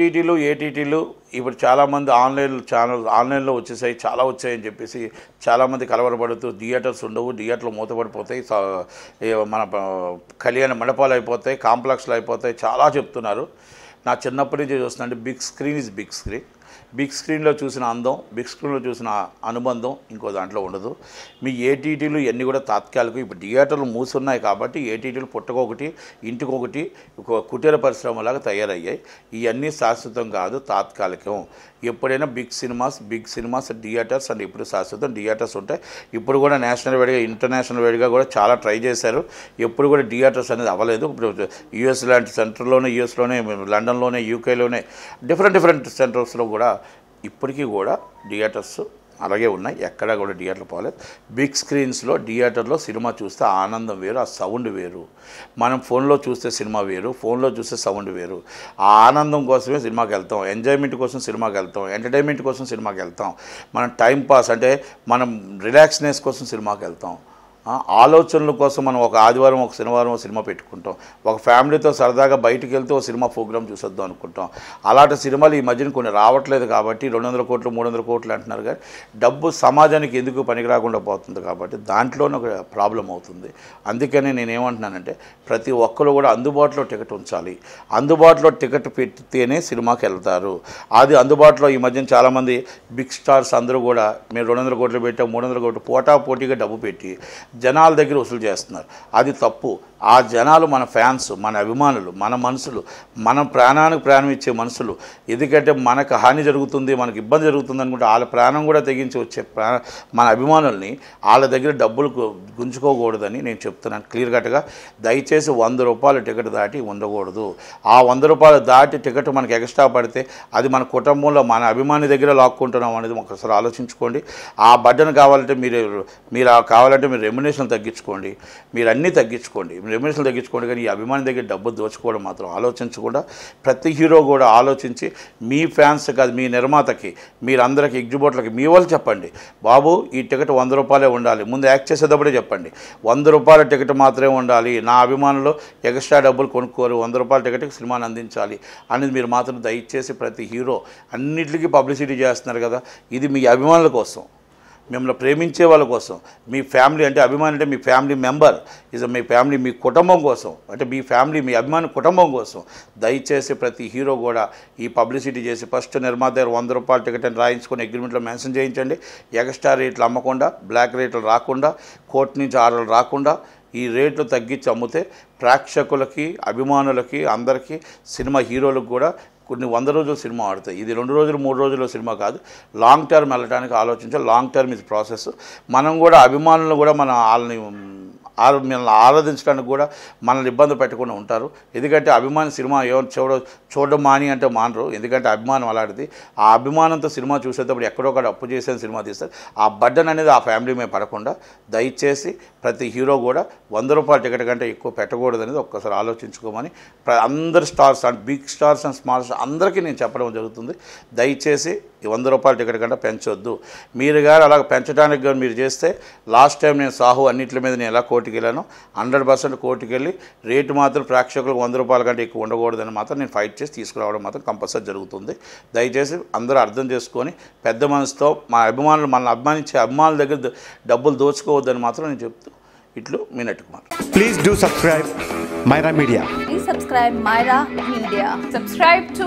ఓటీటీలు ఏటీటీలు ఇప్పుడు చాలామంది ఆన్లైన్ ఛానల్ ఆన్లైన్లో వచ్చేసాయి చాలా వచ్చాయని చెప్పేసి చాలామంది కలవరపడుతూ థియేటర్స్ ఉండవు థియేటర్లు మూతపడిపోతాయి మన కళ్యాణ మండపాలు అయిపోతాయి కాంప్లెక్స్లు అయిపోతాయి చాలా చెప్తున్నారు నా చిన్నప్పటి నుంచి చూస్తున్నాను big screen is big screen big స్క్రీన్లో చూసిన అందం బిగ్ స్క్రీన్లో చూసిన అనుబంధం ఇంకో దాంట్లో ఉండదు మీ ఏటీటీలు ఇవన్నీ కూడా తాత్కాలిక ఇప్పుడు థియేటర్లు మూసున్నాయి కాబట్టి ఏటీటీలు పుట్టకొకటి ఇంటికొకటి కుటీర పరిశ్రమలాగా తయారయ్యాయి ఇవన్నీ శాశ్వతం కాదు తాత్కాలికం ఎప్పుడైనా big cinemas big cinemas theatres and ఇప్పుడు శాశ్వతం థియేటర్స్ ఉంటాయి ఇప్పుడు కూడా నేషనల్ వైడ్గా ఇంటర్నేషనల్ వైడ్గా కూడా చాలా ట్రై చేశారు ఎప్పుడు కూడా థియేటర్స్ అనేది అవ్వలేదు ఇప్పుడు యూఎస్ లాంటి సెంటర్లోనే యూఎస్లోనే లండన్లోనే యూకేలోనే డిఫరెంట్ డిఫరెంట్ సెంటర్స్లో కూడా ఇప్పటికీ కూడా థియేటర్స్ అలాగే ఉన్నాయి ఎక్కడా కూడా థియేటర్ పోలేదు బిగ్ స్క్రీన్స్లో థియేటర్లో సినిమా చూస్తే ఆనందం వేరు ఆ సౌండ్ వేరు మనం ఫోన్లో చూస్తే సినిమా వేరు ఫోన్లో చూస్తే సౌండ్ వేరు ఆ ఆనందం కోసమే సినిమాకి వెళ్తాం ఎంజాయ్మెంట్ కోసం సినిమాకి వెళ్తాం ఎంటర్టైన్మెంట్ కోసం సినిమాకి వెళ్తాం మనం టైం పాస్ అంటే మనం రిలాక్స్నెస్ కోసం సినిమాకి వెళ్తాం ఆలోచనల కోసం మనం ఒక ఆదివారం ఒక శనివారం ఒక సినిమా పెట్టుకుంటాం ఒక ఫ్యామిలీతో సరదాగా బయటికి వెళ్తే ఒక సినిమా ప్రోగ్రామ్ చూసొద్దాం అనుకుంటాం అలాంటి సినిమాలు ఈ మధ్యన కొన్ని రావట్లేదు కాబట్టి రెండు వందల కోట్లు మూడు వందల కోట్లు అంటున్నారు కానీ డబ్బు సమాజానికి ఎందుకు పనికి రాకుండా పోతుంది కాబట్టి దాంట్లోనే ఒక ప్రాబ్లం అవుతుంది అందుకని నేనేమంటున్నానంటే ప్రతి ఒక్కరు కూడా అందుబాటులో టికెట్ ఉంచాలి అందుబాటులో టికెట్ పెడితేనే సినిమాకి వెళ్తారు అది అందుబాటులో ఈ మధ్యన చాలామంది బిగ్ స్టార్స్ అందరూ కూడా మేము రెండు వందల కోట్లు పెట్టాం మూడు వందల కోట్లు పోటా పోటీగా డబ్బు పెట్టి జనాల దగ్గర వసూలు చేస్తున్నారు అది తప్పు ఆ జనాలు మన ఫ్యాన్స్ మన అభిమానులు మన మనుషులు మన ప్రాణానికి ప్రాణం ఇచ్చే మనుషులు ఎందుకంటే మనకు హాని జరుగుతుంది మనకు ఇబ్బంది జరుగుతుంది అనుకుంటే వాళ్ళ ప్రాణం కూడా తెగించి వచ్చే ప్రాణ మన అభిమానుల్ని వాళ్ళ దగ్గర డబ్బులు గుంజుకోకూడదని నేను చెప్తున్నాను క్లియర్ కట్గా దయచేసి వంద రూపాయల టికెట్ దాటి ఉండకూడదు ఆ వంద రూపాయలు దాటి టికెట్ మనకి ఎక్స్ట్రా పడితే అది మన కుటుంబంలో మన అభిమాని దగ్గర లాక్కుంటున్నాం అనేది ఒకసారి ఆలోచించుకోండి ఆ బడ్డను కావాలంటే మీరు మీరు కావాలంటే మీరు రెమ్యునేషన్ తగ్గించుకోండి మీరు అన్నీ తగ్గించుకోండి రెమ్యూనేషన్ తగ్గించుకోండి కానీ ఈ అభిమాని దగ్గర డబ్బు దోచుకోవడం మాత్రం ఆలోచించకుండా ప్రతి హీరో కూడా ఆలోచించి మీ ఫ్యాన్స్ కాదు మీ నిర్మాతకి అందరికి ఎగ్జిబోట్లకి మీ వాళ్ళు చెప్పండి బాబు ఈ టికెట్ వంద రూపాయలే ఉండాలి ముందు యాక్ట్ చేసేటప్పుడే చెప్పండి వంద రూపాయల టికెట్ మాత్రమే ఉండాలి నా అభిమానులు ఎక్స్ట్రా డబ్బులు కొనుక్కోరు వంద రూపాయల టికెట్కి సినిమాని అందించాలి అనేది మీరు మాత్రం దయచేసి ప్రతి హీరో అన్నిటికీ పబ్లిసిటీ చేస్తున్నారు కదా ఇది మీ అభిమానుల కోసం మిమ్మల్ని ప్రేమించే వాళ్ళ కోసం మీ ఫ్యామిలీ అంటే అభిమాని అంటే మీ ఫ్యామిలీ మెంబర్ ఇస్ మీ ఫ్యామిలీ మీ కుటుంబం కోసం అంటే మీ ఫ్యామిలీ మీ అభిమాని కుటుంబం కోసం దయచేసి ప్రతి హీరో కూడా ఈ పబ్లిసిటీ చేసి ఫస్ట్ నిర్మాత దగ్గర వంద రూపాయల టికెట్ అని రాయించుకొని అగ్రిమెంట్లో మెన్షన్ చేయించండి ఎగస్టార్ రేట్లు అమ్మకుండా బ్లాక్ రేట్లు రాకుండా కోర్టు నుంచి ఆర్డర్లు రాకుండా ఈ రేట్లు తగ్గించి అమ్మితే ప్రేక్షకులకి అభిమానులకి అందరికీ సినిమా హీరోలకు కూడా కొన్ని వంద రోజుల సినిమా ఆడతాయి ఇది రెండు రోజులు మూడు రోజుల సినిమా కాదు లాంగ్ టర్మ్ వెళ్ళడానికి ఆలోచించాలి లాంగ్ టర్మ్ ఇది ప్రాసెస్ మనం కూడా అభిమానులు కూడా మన వాళ్ళని ఆరు మిమ్మల్ని ఆరాధించడానికి కూడా మనల్ని ఇబ్బంది పెట్టకుండా ఉంటారు ఎందుకంటే అభిమాని సినిమా ఏమో చూడ చూడడం మాని అంటే మానరు ఎందుకంటే అభిమానం అలాంటిది ఆ అభిమానంతో సినిమా చూసేటప్పుడు ఎక్కడో ఒకటి అప్పు చేసిన సినిమా తీస్తారు ఆ బడ్డన్ అనేది ఆ ఫ్యామిలీ మీద పడకుండా దయచేసి ప్రతి హీరో కూడా వంద రూపాయల టికెట్ కంటే ఎక్కువ పెట్టకూడదు అనేది ఒక్కసారి ఆలోచించుకోమని అందరు stars and big stars and small stars అందరికీ నేను చెప్పడం జరుగుతుంది దయచేసి ఈ వంద రూపాయల టికెట్ కంటే పెంచొద్దు మీరు కానీ అలా పెంచడానికి కానీ మీరు చేస్తే లాస్ట్ టైం నేను సాహు అన్నింటి మీద నేను ఎలా కోర్టుకి వెళ్ళాను హండ్రెడ్ పర్సెంట్ కోర్టుకి వెళ్ళి రేటు మాత్రం ప్రేక్షకులకు వంద రూపాయల కంటే ఎక్కువ ఉండకూడదని మాత్రం నేను ఫైట్ చేసి తీసుకురావడం మాత్రం కంపల్సరీ జరుగుతుంది దయచేసి అందరూ అర్థం చేసుకొని పెద్ద మనసుతో మా అభిమానులు మనల్ని అభిమానించే అభిమానుల దగ్గర డబ్బులు దోచుకోవద్దని మాత్రం నేను చెప్తూ ఇట్లు మీ Kumar please do subscribe Myra Media please subscribe Myra Media subscribe to